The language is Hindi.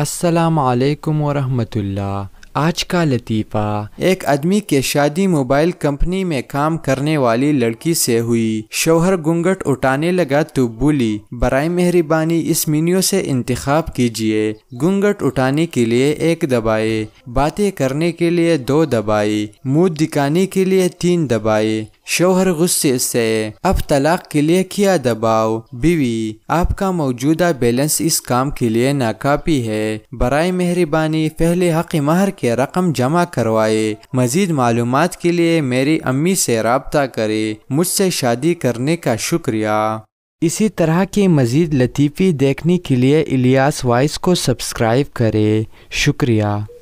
अस्सलाम वरहमतुल्लाह आज का लतीफ़ा एक आदमी के शादी मोबाइल कंपनी में काम करने वाली लड़की से हुई शोहर गुंगट उठाने लगा तो बोली बरए मेहरबानी इस मीनियो से इंतखब कीजिए गुंगट उठाने के लिए एक दबाए बातें करने के लिए दो दबाए मुँह दिखाने के लिए तीन दबाए शोहर गुस्से से अब तलाक के लिए किया दबाव बीवी आपका मौजूदा बैलेंस इस काम के लिए नाकाफी है बरए मेहरबानी पहले हक महर के रकम जमा करवाए मजीद मालूम के लिए मेरी अम्मी से रबता करे मुझसे शादी करने का शुक्रिया इसी तरह के मज़ीद लतीफ़ी देखने के लिए इलियास वॉइस को सब्सक्राइब करें शुक्रिया